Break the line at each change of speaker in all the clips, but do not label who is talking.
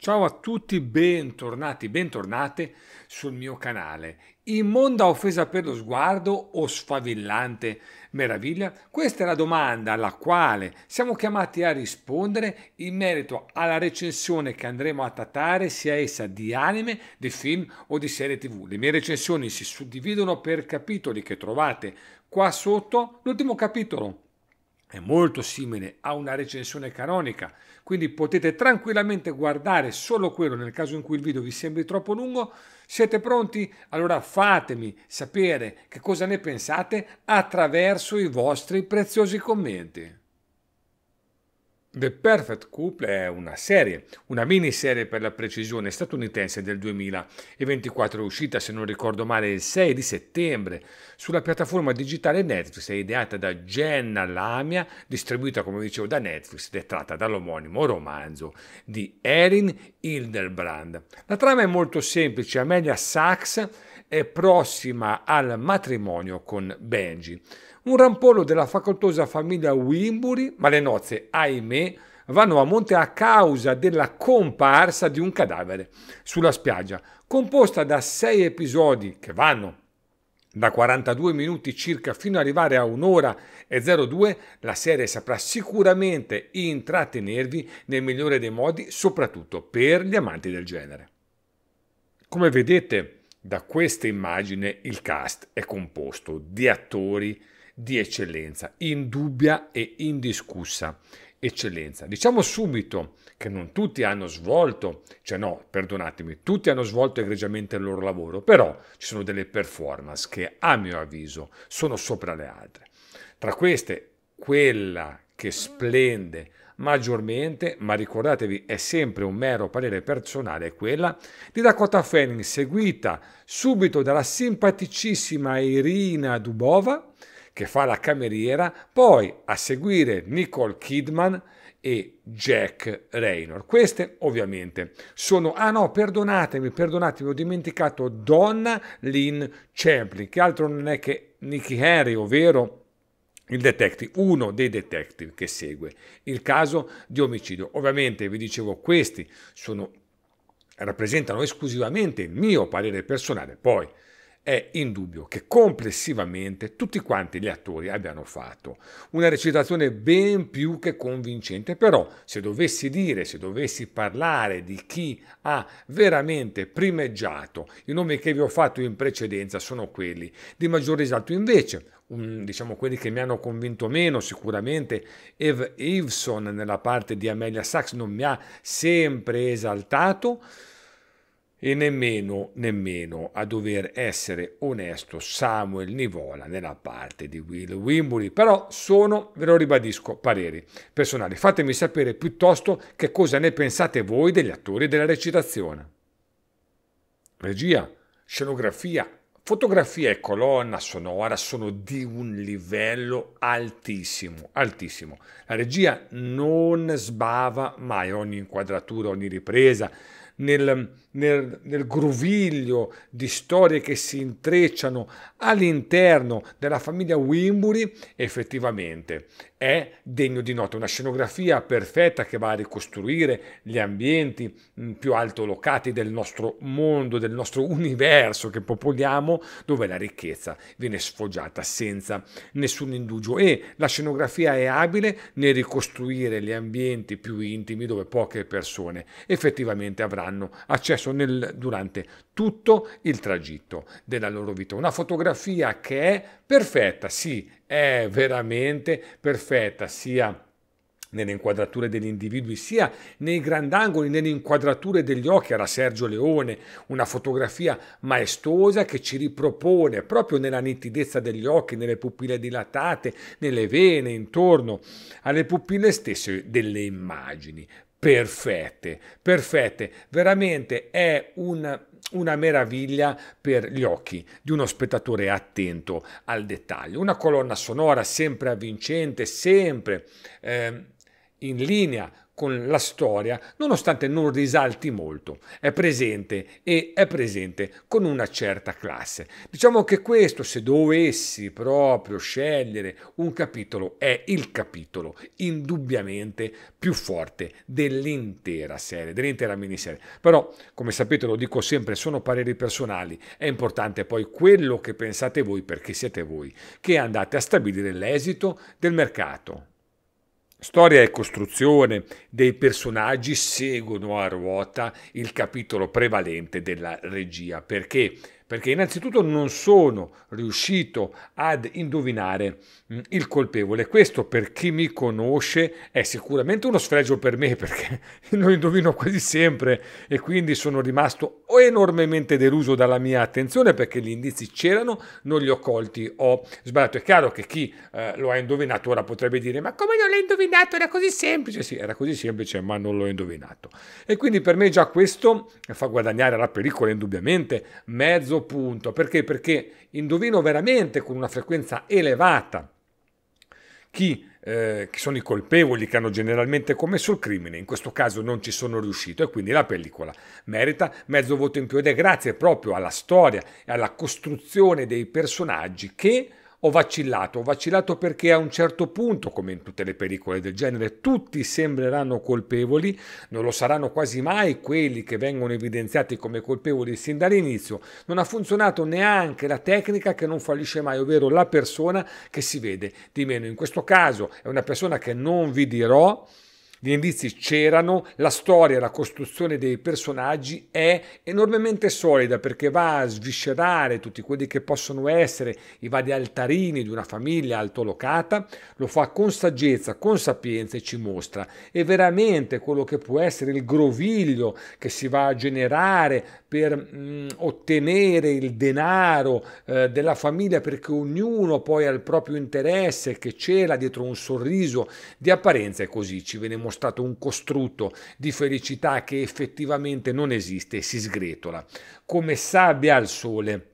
Ciao a tutti, bentornati, bentornate sul mio canale. Immonda offesa per lo sguardo o sfavillante meraviglia? Questa è la domanda alla quale siamo chiamati a rispondere in merito alla recensione che andremo a trattare, sia essa di anime, di film o di serie tv. Le mie recensioni si suddividono per capitoli che trovate qua sotto. L'ultimo capitolo è molto simile a una recensione canonica quindi potete tranquillamente guardare solo quello nel caso in cui il video vi sembri troppo lungo. Siete pronti? Allora fatemi sapere che cosa ne pensate attraverso i vostri preziosi commenti. The Perfect Couple è una serie, una miniserie per la precisione statunitense del 2024, uscita se non ricordo male il 6 di settembre sulla piattaforma digitale Netflix, ideata da Jenna Lamia, distribuita come dicevo da Netflix ed è tratta dall'omonimo romanzo di Erin Hildebrand. La trama è molto semplice, Amelia Sachs è prossima al matrimonio con Benji un rampollo della facoltosa famiglia Wimbury, ma le nozze, ahimè, vanno a monte a causa della comparsa di un cadavere sulla spiaggia, composta da sei episodi che vanno da 42 minuti circa fino ad arrivare a un'ora e 02, la serie saprà sicuramente intrattenervi nel migliore dei modi, soprattutto per gli amanti del genere. Come vedete da questa immagine, il cast è composto di attori di eccellenza, indubbia e indiscussa eccellenza. Diciamo subito che non tutti hanno svolto, cioè no, perdonatemi, tutti hanno svolto egregiamente il loro lavoro, però ci sono delle performance che a mio avviso sono sopra le altre. Tra queste, quella che splende maggiormente, ma ricordatevi è sempre un mero parere personale, è quella di Dakota Fanning, seguita subito dalla simpaticissima Irina Dubova, che fa la cameriera, poi a seguire Nicole Kidman e Jack Raynor. Queste ovviamente sono, ah no, perdonatemi, perdonatemi, ho dimenticato Donna Lynn Champlin, che altro non è che Nicky Harry, ovvero il detective, uno dei detective che segue il caso di omicidio. Ovviamente vi dicevo, questi sono, rappresentano esclusivamente il mio parere personale, poi è indubbio che complessivamente tutti quanti gli attori abbiano fatto una recitazione ben più che convincente, però se dovessi dire, se dovessi parlare di chi ha veramente primeggiato, i nomi che vi ho fatto in precedenza sono quelli di maggior risalto invece. Un, diciamo quelli che mi hanno convinto meno sicuramente Eve Iveson nella parte di Amelia Sachs non mi ha sempre esaltato e nemmeno, nemmeno a dover essere onesto Samuel Nivola nella parte di Will Wimbury. Però sono, ve lo ribadisco, pareri personali. Fatemi sapere piuttosto che cosa ne pensate voi degli attori della recitazione. Regia, scenografia, Fotografia e colonna sonora sono di un livello altissimo, altissimo. La regia non sbava mai ogni inquadratura, ogni ripresa. Nel, nel, nel groviglio di storie che si intrecciano all'interno della famiglia Wimbury, effettivamente è degno di nota, una scenografia perfetta che va a ricostruire gli ambienti mm, più alto locati del nostro mondo, del nostro universo che popoliamo, dove la ricchezza viene sfoggiata senza nessun indugio e la scenografia è abile nel ricostruire gli ambienti più intimi dove poche persone effettivamente avranno accesso percorso nel, durante tutto il tragitto della loro vita. Una fotografia che è perfetta, sì, è veramente perfetta, sia nelle inquadrature degli individui, sia nei grandangoli, nelle inquadrature degli occhi, era Sergio Leone, una fotografia maestosa che ci ripropone proprio nella nitidezza degli occhi, nelle pupille dilatate, nelle vene, intorno alle pupille stesse delle immagini perfette, perfette, veramente è un, una meraviglia per gli occhi di uno spettatore attento al dettaglio. Una colonna sonora sempre avvincente, sempre eh, in linea con la storia, nonostante non risalti molto, è presente e è presente con una certa classe. Diciamo che questo, se dovessi proprio scegliere un capitolo, è il capitolo indubbiamente più forte dell'intera serie, dell'intera miniserie. Però, come sapete, lo dico sempre, sono pareri personali, è importante poi quello che pensate voi perché siete voi che andate a stabilire l'esito del mercato. Storia e costruzione dei personaggi seguono a ruota il capitolo prevalente della regia perché perché innanzitutto non sono riuscito ad indovinare mm, il colpevole. Questo per chi mi conosce è sicuramente uno sfregio per me perché lo indovino quasi sempre e quindi sono rimasto enormemente deluso dalla mia attenzione perché gli indizi c'erano, non li ho colti, ho sbagliato. È chiaro che chi eh, lo ha indovinato ora potrebbe dire ma come non l'hai indovinato? Era così semplice. Sì, era così semplice ma non l'ho indovinato. E quindi per me già questo fa guadagnare la pericola indubbiamente mezzo mezzo punto, perché? Perché indovino veramente con una frequenza elevata chi, eh, chi sono i colpevoli che hanno generalmente commesso il crimine, in questo caso non ci sono riuscito e quindi la pellicola merita mezzo voto in più ed è grazie proprio alla storia e alla costruzione dei personaggi che ho vacillato, ho vacillato perché a un certo punto, come in tutte le pericole del genere, tutti sembreranno colpevoli, non lo saranno quasi mai quelli che vengono evidenziati come colpevoli sin dall'inizio, non ha funzionato neanche la tecnica che non fallisce mai, ovvero la persona che si vede di meno. In questo caso è una persona che non vi dirò, gli indizi c'erano, la storia, la costruzione dei personaggi è enormemente solida perché va a sviscerare tutti quelli che possono essere i vari altarini di una famiglia altolocata, lo fa con saggezza, con sapienza e ci mostra. È veramente quello che può essere il groviglio che si va a generare per mh, mm, ottenere il denaro eh, della famiglia perché ognuno poi ha il proprio interesse che c'era dietro un sorriso di apparenza e così ci veniamo stato un costrutto di felicità che effettivamente non esiste e si sgretola, come sabbia al sole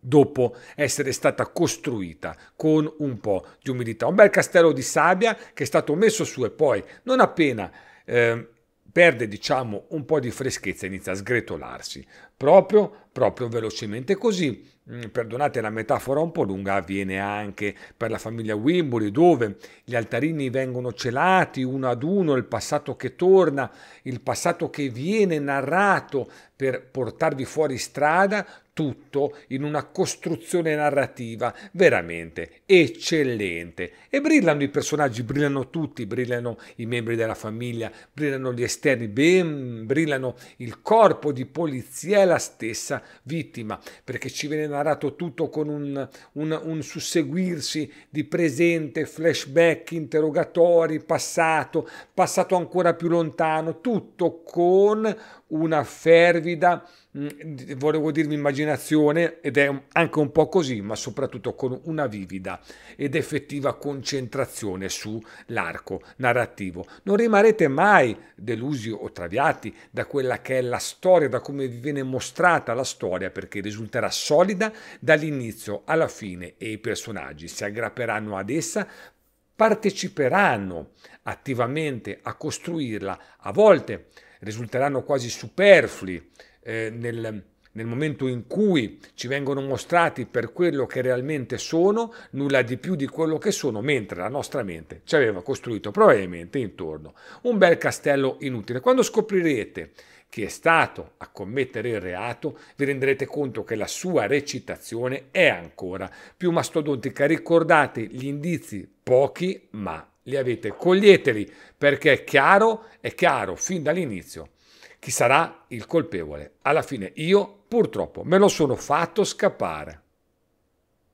dopo essere stata costruita con un po' di umidità. Un bel castello di sabbia che è stato messo su e poi non appena eh, perde diciamo un po' di freschezza inizia a sgretolarsi proprio, proprio velocemente così. Mm, perdonate la metafora un po' lunga, avviene anche per la famiglia Wimboli, dove gli altarini vengono celati uno ad uno, il passato che torna, il passato che viene narrato per portarvi fuori strada, tutto in una costruzione narrativa veramente eccellente. E brillano i personaggi, brillano tutti, brillano i membri della famiglia, brillano gli esterni, ben, brillano il corpo di polizia la stessa vittima, perché ci viene narrato tutto con un, un, un susseguirsi di presente, flashback, interrogatori, passato, passato ancora più lontano, tutto con una fervida, mm, volevo dirvi immaginazione, ed è anche un po' così, ma soprattutto con una vivida ed effettiva concentrazione sull'arco narrativo. Non rimarrete mai delusi o traviati da quella che è la storia, da come vi viene mostrata la storia, perché risulterà solida dall'inizio alla fine e i personaggi si aggrapperanno ad essa parteciperanno attivamente a costruirla, a volte risulteranno quasi superflui eh, nel, nel momento in cui ci vengono mostrati per quello che realmente sono, nulla di più di quello che sono, mentre la nostra mente ci aveva costruito probabilmente intorno un bel castello inutile. Quando scoprirete chi è stato a commettere il reato, vi renderete conto che la sua recitazione è ancora più mastodontica. Ricordate gli indizi pochi ma li avete, coglieteli perché è chiaro, è chiaro fin dall'inizio chi sarà il colpevole. Alla fine io purtroppo me lo sono fatto scappare.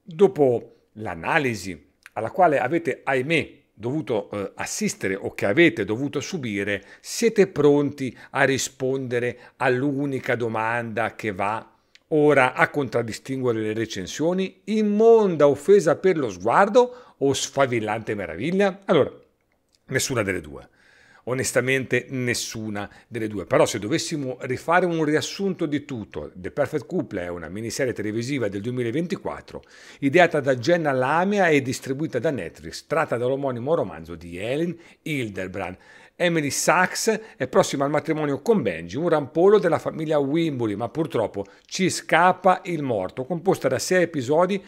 Dopo l'analisi alla quale avete, ahimè, dovuto eh, assistere o che avete dovuto subire, siete pronti a rispondere all'unica domanda che va Ora a contraddistinguere le recensioni, immonda offesa per lo sguardo o sfavillante meraviglia? Allora, nessuna delle due. Onestamente nessuna delle due, però se dovessimo rifare un riassunto di tutto, The Perfect Couple è una miniserie televisiva del 2024, ideata da Jenna Lamia e distribuita da Netflix, tratta dall'omonimo romanzo di Helen Hildebrand. Emily Sachs è prossima al matrimonio con Benji, un rampolo della famiglia Wimbury, ma purtroppo ci scappa il morto, composta da sei episodi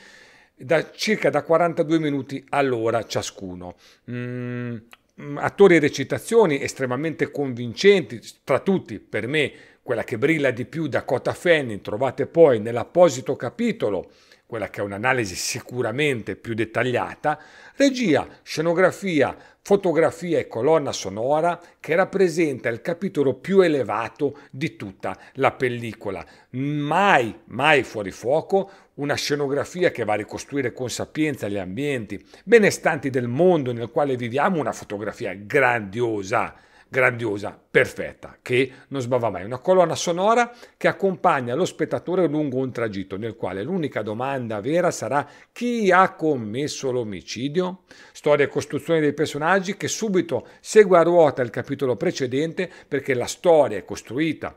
da circa da 42 minuti all'ora ciascuno. Mm, mm, attori e recitazioni estremamente convincenti, tra tutti per me quella che brilla di più Dakota Fanning, trovate poi nell'apposito capitolo quella che è un'analisi sicuramente più dettagliata, regia, scenografia, fotografia e colonna sonora che rappresenta il capitolo più elevato di tutta la pellicola. Mai, mai fuori fuoco, una scenografia che va a ricostruire con sapienza gli ambienti benestanti del mondo nel quale viviamo, una fotografia grandiosa grandiosa, perfetta, che non sbava mai. Una colonna sonora che accompagna lo spettatore lungo un tragitto nel quale l'unica domanda vera sarà chi ha commesso l'omicidio? Storia e costruzione dei personaggi che subito segue a ruota il capitolo precedente perché la storia è costruita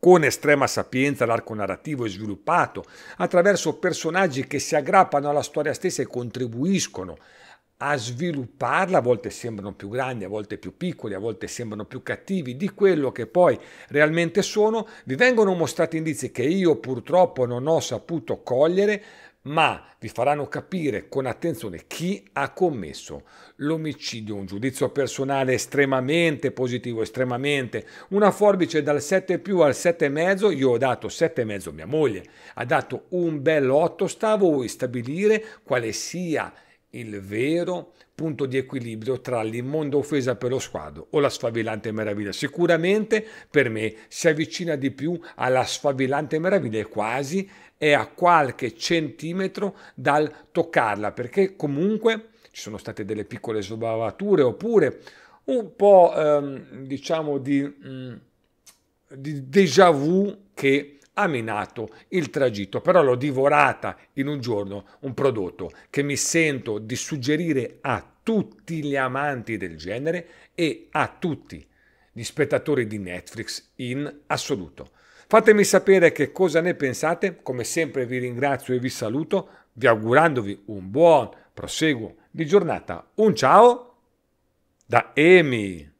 con estrema sapienza l'arco narrativo è sviluppato attraverso personaggi che si aggrappano alla storia stessa e contribuiscono a svilupparla, a volte sembrano più grandi, a volte più piccoli, a volte sembrano più cattivi di quello che poi realmente sono, vi vengono mostrati indizi che io purtroppo non ho saputo cogliere, ma vi faranno capire con attenzione chi ha commesso l'omicidio. Un giudizio personale estremamente positivo, estremamente. Una forbice dal 7 più al e mezzo, io ho dato e mezzo a mia moglie ha dato un bel 8, stavo a stabilire quale sia il vero punto di equilibrio tra l'immonda offesa per lo squadro o la sfavillante meraviglia. Sicuramente per me si avvicina di più alla sfavillante meraviglia e quasi è a qualche centimetro dal toccarla, perché comunque ci sono state delle piccole sbavature oppure un po' ehm, diciamo di, mh, mm, di déjà vu che ha minato il tragitto, però l'ho divorata in un giorno, un prodotto che mi sento di suggerire a tutti gli amanti del genere e a tutti gli spettatori di Netflix in assoluto. Fatemi sapere che cosa ne pensate, come sempre vi ringrazio e vi saluto, vi augurandovi un buon proseguo di giornata. Un ciao da Emi!